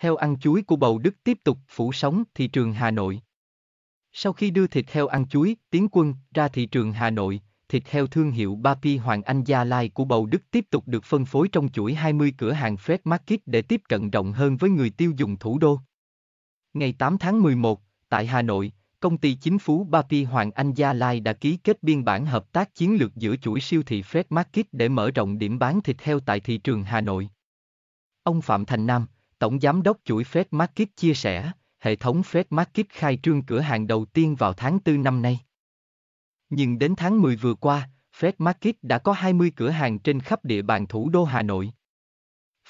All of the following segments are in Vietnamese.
Heo ăn chuối của Bầu Đức tiếp tục phủ sóng thị trường Hà Nội. Sau khi đưa thịt heo ăn chuối, Tiến Quân ra thị trường Hà Nội, thịt heo thương hiệu Bapi Hoàng Anh Gia Lai của Bầu Đức tiếp tục được phân phối trong chuỗi 20 cửa hàng Fred Market để tiếp cận rộng hơn với người tiêu dùng thủ đô. Ngày 8 tháng 11, tại Hà Nội, công ty chính phủ Bapi Hoàng Anh Gia Lai đã ký kết biên bản hợp tác chiến lược giữa chuỗi siêu thị Fred Market để mở rộng điểm bán thịt heo tại thị trường Hà Nội. Ông Phạm Thành Nam, Tổng Giám đốc chuỗi Fed Market chia sẻ, hệ thống Fed Market khai trương cửa hàng đầu tiên vào tháng 4 năm nay. Nhưng đến tháng 10 vừa qua, Fed Market đã có 20 cửa hàng trên khắp địa bàn thủ đô Hà Nội.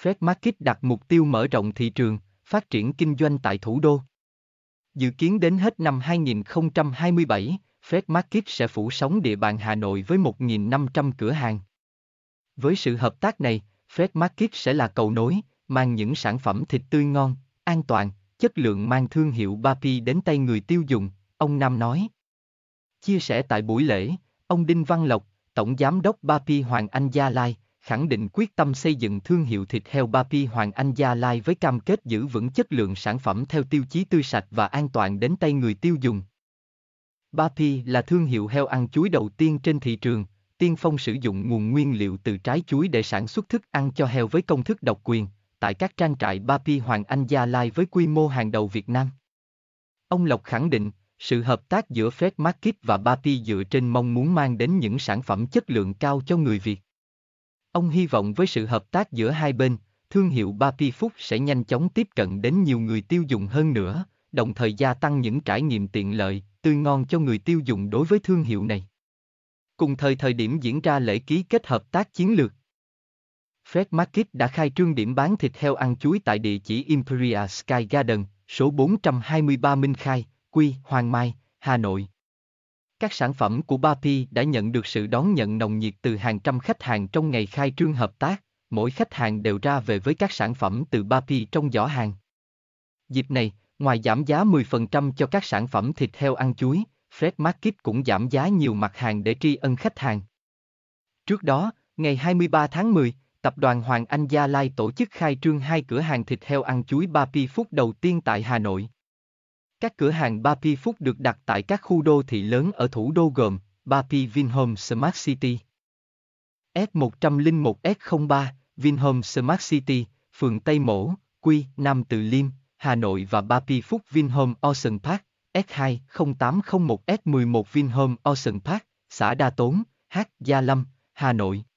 Fed Market đặt mục tiêu mở rộng thị trường, phát triển kinh doanh tại thủ đô. Dự kiến đến hết năm 2027, Fed Market sẽ phủ sóng địa bàn Hà Nội với 1.500 cửa hàng. Với sự hợp tác này, Fed Market sẽ là cầu nối, mang những sản phẩm thịt tươi ngon, an toàn, chất lượng mang thương hiệu Bapi đến tay người tiêu dùng, ông Nam nói. Chia sẻ tại buổi lễ, ông Đinh Văn Lộc, Tổng Giám đốc Bapi Hoàng Anh Gia Lai, khẳng định quyết tâm xây dựng thương hiệu thịt heo Bapi Hoàng Anh Gia Lai với cam kết giữ vững chất lượng sản phẩm theo tiêu chí tươi sạch và an toàn đến tay người tiêu dùng. Bapi là thương hiệu heo ăn chuối đầu tiên trên thị trường, tiên phong sử dụng nguồn nguyên liệu từ trái chuối để sản xuất thức ăn cho heo với công thức độc quyền, tại các trang trại Bapi Hoàng Anh Gia Lai với quy mô hàng đầu Việt Nam. Ông Lộc khẳng định, sự hợp tác giữa Fred Market và Bapi dựa trên mong muốn mang đến những sản phẩm chất lượng cao cho người Việt. Ông hy vọng với sự hợp tác giữa hai bên, thương hiệu Bapi Phúc sẽ nhanh chóng tiếp cận đến nhiều người tiêu dùng hơn nữa, đồng thời gia tăng những trải nghiệm tiện lợi, tươi ngon cho người tiêu dùng đối với thương hiệu này. Cùng thời thời điểm diễn ra lễ ký kết hợp tác chiến lược, Fred Market đã khai trương điểm bán thịt heo ăn chuối tại địa chỉ Imperial Sky Garden, số 423 Minh Khai, Quy, Hoàng Mai, Hà Nội. Các sản phẩm của Bapi đã nhận được sự đón nhận nồng nhiệt từ hàng trăm khách hàng trong ngày khai trương hợp tác, mỗi khách hàng đều ra về với các sản phẩm từ Bapi trong giỏ hàng. Dịp này, ngoài giảm giá 10% cho các sản phẩm thịt heo ăn chuối, Fred Market cũng giảm giá nhiều mặt hàng để tri ân khách hàng. Trước đó, ngày 23 tháng 10, Tập đoàn Hoàng Anh Gia Lai tổ chức khai trương hai cửa hàng thịt heo ăn chuối Bapi Phúc đầu tiên tại Hà Nội. Các cửa hàng Bapi Phúc được đặt tại các khu đô thị lớn ở thủ đô gồm Bapi Vinhome Smart City, S101 S03, Vinhome Smart City, phường Tây Mỗ, Quy, Nam Từ Liêm, Hà Nội và Bapi Phúc Vinhome Ocean Park, S2 0801 S11 Vinhome Ocean Park, xã Đa Tốn, H. Gia Lâm, Hà Nội.